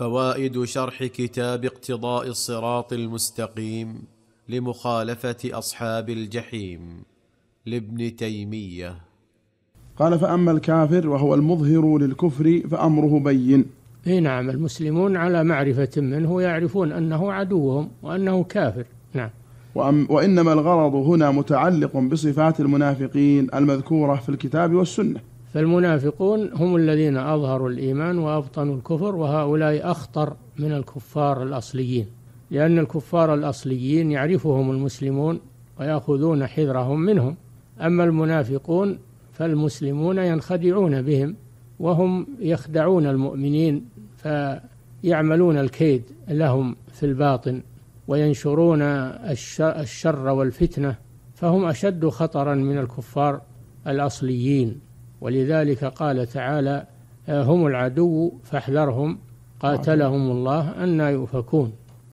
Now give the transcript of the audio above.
فوائد شرح كتاب اقتضاء الصراط المستقيم لمخالفه اصحاب الجحيم لابن تيميه قال فاما الكافر وهو المظهر للكفر فامره بين اي نعم المسلمون على معرفه منه يعرفون انه عدوهم وانه كافر نعم وانما الغرض هنا متعلق بصفات المنافقين المذكوره في الكتاب والسنه فالمنافقون هم الذين أظهروا الإيمان وأبطنوا الكفر وهؤلاء أخطر من الكفار الأصليين لأن الكفار الأصليين يعرفهم المسلمون ويأخذون حذرهم منهم أما المنافقون فالمسلمون ينخدعون بهم وهم يخدعون المؤمنين فيعملون الكيد لهم في الباطن وينشرون الشر والفتنة فهم أشد خطرا من الكفار الأصليين ولذلك قال تعالى آه، هم العدو فاحذرهم قاتلهم الله أنى يؤفكون